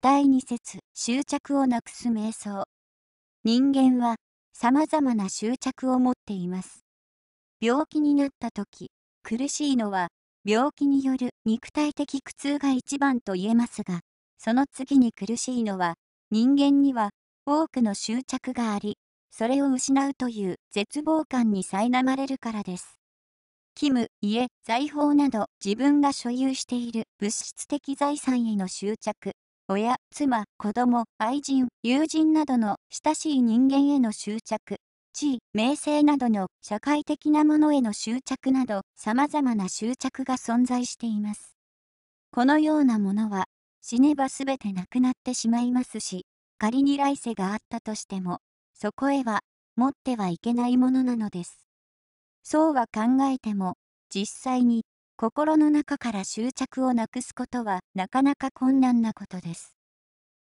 第二節執着をなくす瞑想人間は様々な執着を持っています病気になった時苦しいのは病気による肉体的苦痛が一番と言えますがその次に苦しいのは人間には多くの執着がありそれを失うという絶望感に苛まれるからですキム、家、財宝など自分が所有している物質的財産への執着、親、妻、子供、愛人、友人などの親しい人間への執着、地位、名声などの社会的なものへの執着など様々な執着が存在しています。このようなものは死ねばすべてなくなってしまいますし、仮に来世があったとしても、そこへは持ってはいけないものなのです。そうは考えても、実際に心の中から執着をなくすことはなかなか困難なことです。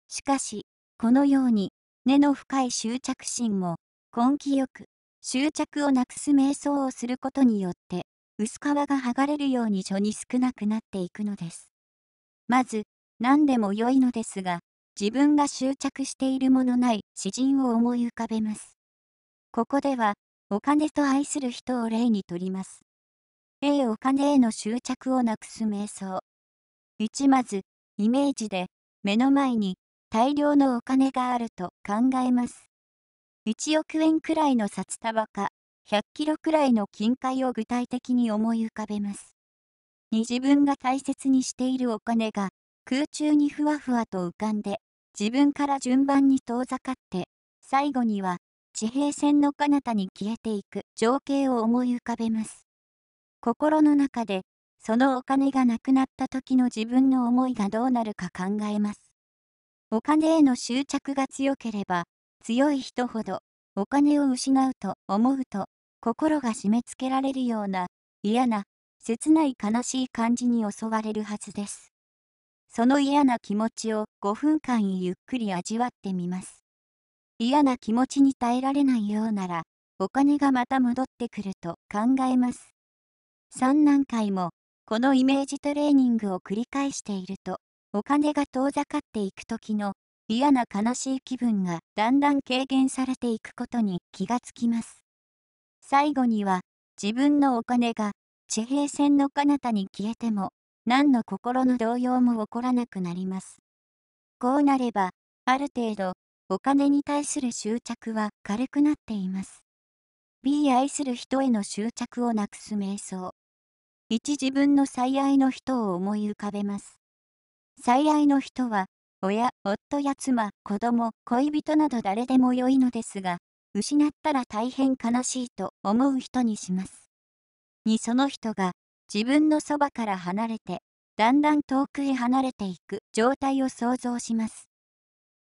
しかし、このように根の深い執着心も根気よく執着をなくす瞑想をすることによって薄皮が剥がれるように序に少なくなっていくのです。まず何でも良いのですが自分が執着しているものない詩人を思い浮かべます。ここではお金と愛する人を例にとります。A お金への執着をなくす瞑想。1まず、イメージで、目の前に大量のお金があると考えます。1億円くらいの札束か、100キロくらいの金塊を具体的に思い浮かべます。2自分が大切にしているお金が空中にふわふわと浮かんで、自分から順番に遠ざかって、最後には地平線の彼方に消えていく情景を思い浮かべます。心の中で、そのお金がなくなった時の自分の思いがどうなるか考えます。お金への執着が強ければ、強い人ほど、お金を失うと思うと、心が締め付けられるような、嫌な、切ない悲しい感じに襲われるはずです。その嫌な気持ちを5分間ゆっくり味わってみます。嫌な気持ちに耐えられないようなら、お金がまた戻ってくると考えます。3何回もこのイメージトレーニングを繰り返しているとお金が遠ざかっていく時の嫌な悲しい気分がだんだん軽減されていくことに気がつきます。最後には自分のお金が地平線の彼方に消えても何の心の動揺も起こらなくなります。こうなればある程度お金に対する執着は軽くなっています。B 愛する人への執着をなくす瞑想。一自分の最愛の人を思い浮かべます。最愛の人は、親、夫や妻、子供、恋人など誰でも良いのですが、失ったら大変悲しいと思う人にします。にその人が、自分のそばから離れて、だんだん遠くへ離れていく状態を想像します。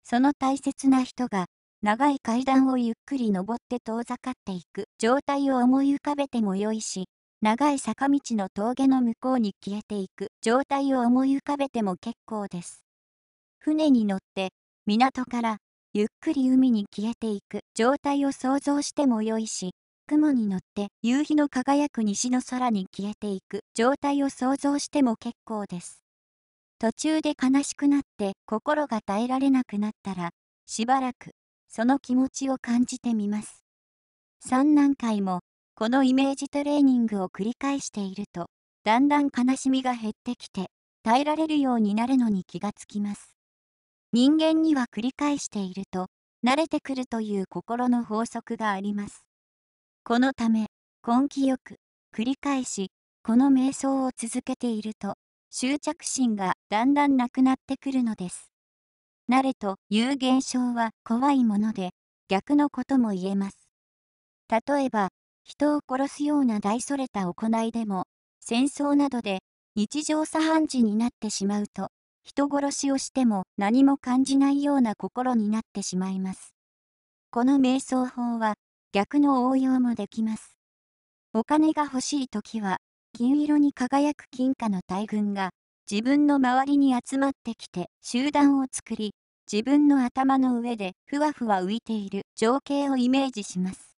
その大切な人が、長い階段をゆっくり登って遠ざかっていく状態を思い浮かべても良いし、長い坂道の峠の向こうに消えていく状態を思い浮かべても結構です。船に乗って港からゆっくり海に消えていく状態を想像してもよいし雲に乗って夕日の輝く西の空に消えていく状態を想像しても結構です。途中で悲しくなって心が耐えられなくなったらしばらくその気持ちを感じてみます。3何回もこのイメージトレーニングを繰り返していると、だんだん悲しみが減ってきて、耐えられるようになるのに気がつきます。人間には繰り返していると、慣れてくるという心の法則があります。このため、根気よく、繰り返し、この瞑想を続けていると、執着心がだんだんなくなってくるのです。慣れという現象は怖いもので、逆のことも言えます。例えば、人を殺すような大それた行いでも、戦争などで日常茶飯事になってしまうと、人殺しをしても何も感じないような心になってしまいます。この瞑想法は逆の応用もできます。お金が欲しい時は、金色に輝く金貨の大群が自分の周りに集まってきて集団を作り、自分の頭の上でふわふわ浮いている情景をイメージします。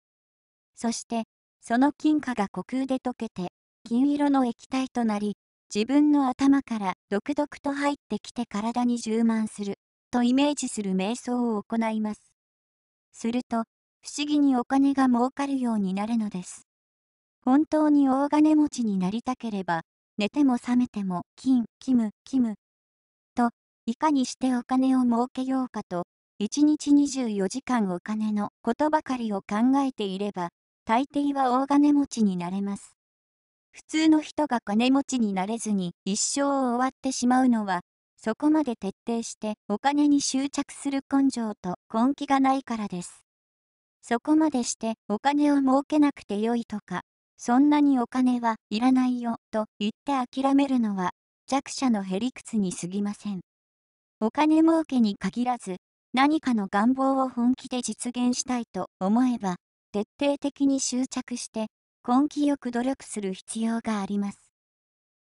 そして、その金貨が虚空で溶けて、金色の液体となり、自分の頭から独々と入ってきて体に充満する、とイメージする瞑想を行います。すると、不思議にお金が儲かるようになるのです。本当に大金持ちになりたければ、寝ても覚めても、金、キム、キム。と、いかにしてお金を儲けようかと、1日24時間お金のことばかりを考えていれば、大抵は大金持ちになれます。普通の人が金持ちになれずに一生を終わってしまうのは、そこまで徹底してお金に執着する根性と根気がないからです。そこまでしてお金を儲けなくてよいとか、そんなにお金はいらないよと言って諦めるのは弱者のへりくつにすぎません。お金儲けに限らず、何かの願望を本気で実現したいと思えば、徹底的に執着して、根気よく努力する必要があります。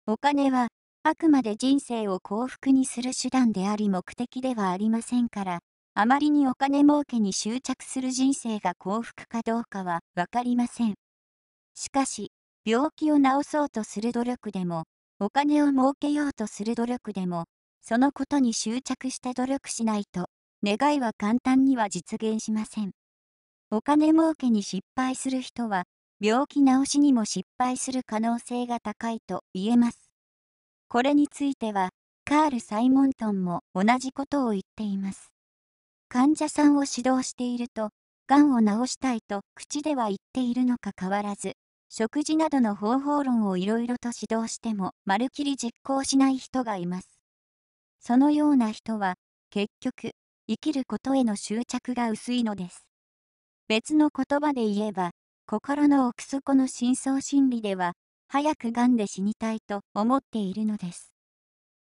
お金は、あくまで人生を幸福にする手段であり目的ではありませんから、あまりにお金儲けに執着する人生が幸福かどうかは分かりません。しかし、病気を治そうとする努力でも、お金を儲けようとする努力でも、そのことに執着して努力しないと、願いは簡単には実現しません。お金儲けに失敗する人は、病気治しにも失敗する可能性が高いと言えます。これについては、カール・サイモントンも同じことを言っています。患者さんを指導していると、がんを治したいと口では言っているのか変わらず、食事などの方法論をいろいろと指導しても、まるきり実行しない人がいます。そのような人は、結局、生きることへの執着が薄いのです。別の言葉で言えば、心の奥底の深層心理では、早く癌で死にたいと思っているのです。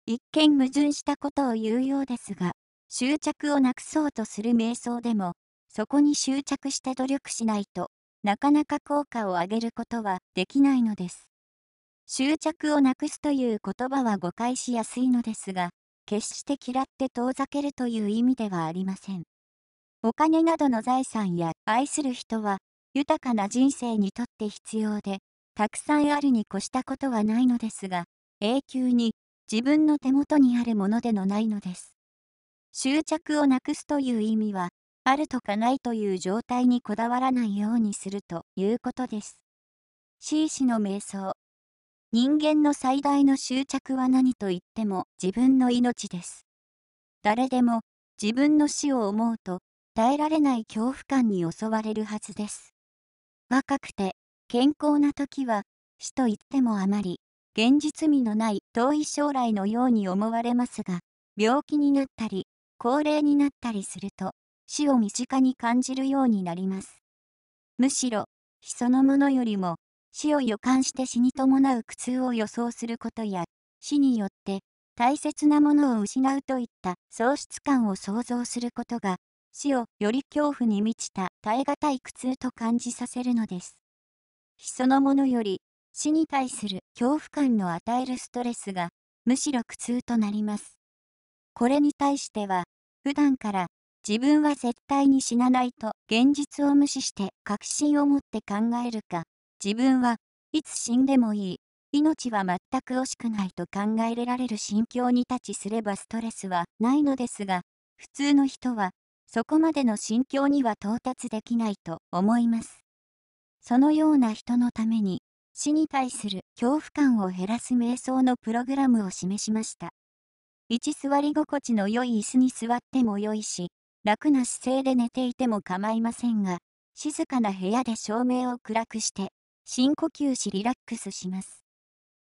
一見矛盾したことを言うようですが、執着をなくそうとする瞑想でも、そこに執着して努力しないとなかなか効果を上げることはできないのです。執着をなくすという言葉は誤解しやすいのですが、決して嫌って遠ざけるという意味ではありません。お金などの財産や愛する人は、豊かな人生にとって必要で、たくさんあるに越したことはないのですが、永久に自分の手元にあるものでのないのです。執着をなくすという意味は、あるとかないという状態にこだわらないようにするということです。C 氏の瞑想人間の最大の執着は何と言っても自分の命です。誰でも自分の死を思うと耐えられない恐怖感に襲われるはずです。若くて健康な時は死と言ってもあまり現実味のない遠い将来のように思われますが病気になったり高齢になったりすると死を身近に感じるようになります。むしろ死そのものよりも死を予感して死に伴う苦痛を予想することや死によって大切なものを失うといった喪失感を想像することが死をより恐怖に満ちた耐え難い苦痛と感じさせるのです。日そのものより死に対する恐怖感の与えるストレスがむしろ苦痛となります。これに対しては普段から自分は絶対に死なないと現実を無視して確信を持って考えるか自分はいつ死んでもいい命は全く惜しくないと考えられる心境に立ちすればストレスはないのですが普通の人はそこまでの心境には到達できないと思います。そのような人のために、死に対する恐怖感を減らす瞑想のプログラムを示しました。一座り心地の良い椅子に座っても良いし、楽な姿勢で寝ていても構いませんが、静かな部屋で照明を暗くして、深呼吸しリラックスします。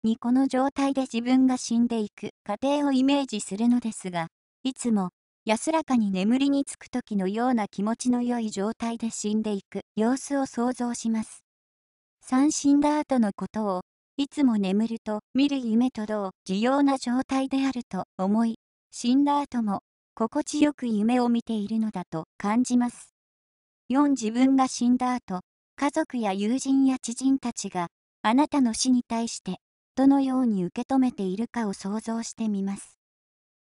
2この状態で自分が死んでいく過程をイメージするのですが、いつも安らかに眠りにつく時のような気持ちの良い状態で死んでいく様子を想像します。3死んだ後のことを、いつも眠ると見る夢と同需要な状態であると思い、死んだ後も心地よく夢を見ているのだと感じます。4自分が死んだ後、家族や友人や知人たちがあなたの死に対してどのように受け止めているかを想像してみます。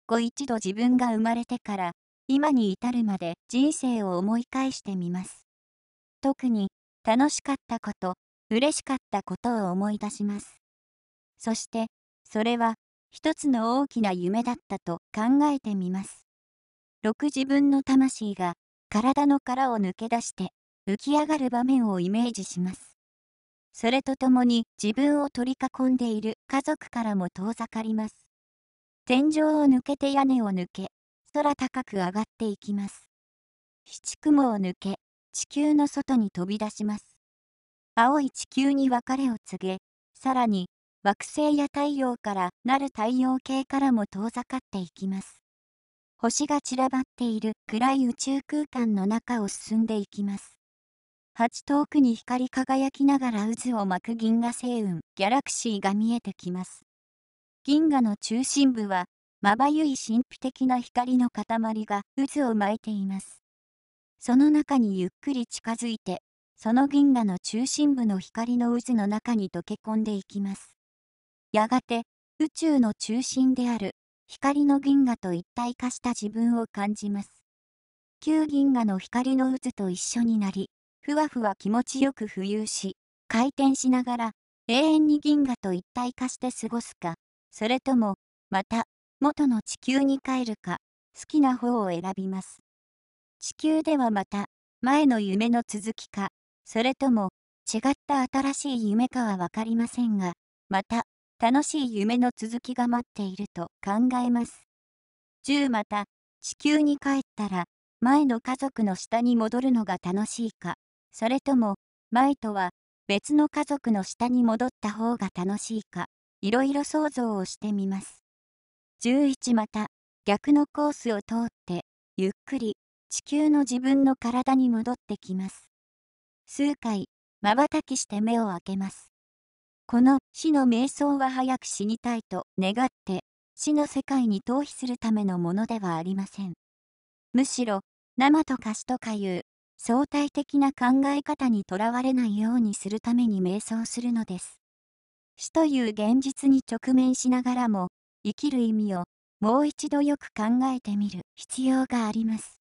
ご一度自分が生まれてから今に至るまで人生を思い返してみます。特に楽しかったこと、嬉しかったことを思い出します。そしてそれは一つの大きな夢だったと考えてみます。6自分の魂が体の殻を抜け出して浮き上がる場面をイメージします。それとともに自分を取り囲んでいる家族からも遠ざかります。天井を抜けて屋根を抜け、空高く上がっていきます。七雲を抜け、地球の外に飛び出します。青い地球に別れを告げ、さらに、惑星や太陽からなる太陽系からも遠ざかっていきます。星が散らばっている暗い宇宙空間の中を進んでいきます。八遠くに光り輝きながら渦を巻く銀河星雲、ギャラクシーが見えてきます。銀河の中心部は、まばゆい神秘的な光の塊が渦を巻いています。その中にゆっくり近づいて、その銀河の中心部の光の渦の中に溶け込んでいきます。やがて、宇宙の中心である光の銀河と一体化した自分を感じます。旧銀河の光の渦と一緒になり、ふわふわ気持ちよく浮遊し、回転しながら、永遠に銀河と一体化して過ごすか、それとも、また、元の地球に帰るか、好きな方を選びます。地球ではまた、前の夢の続きか、それとも、違った新しい夢かは分かりませんが、また、楽しい夢の続きが待っていると考えます。10また、地球に帰ったら、前の家族の下に戻るのが楽しいか、それとも、前とは別の家族の下に戻った方が楽しいか、いろいろ想像をしてみます。11また逆のコースを通ってゆっくり地球の自分の体に戻ってきます。数回まばたきして目を開けます。この死の瞑想は早く死にたいと願って死の世界に逃避するためのものではありません。むしろ生とか死とかいう相対的な考え方にとらわれないようにするために瞑想するのです。死という現実に直面しながらも、生きる意味をもう一度よく考えてみる必要があります。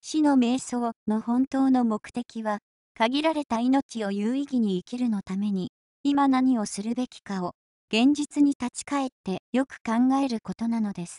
死の瞑想の本当の目的は、限られた命を有意義に生きるのために、今何をするべきかを、現実に立ち返ってよく考えることなのです。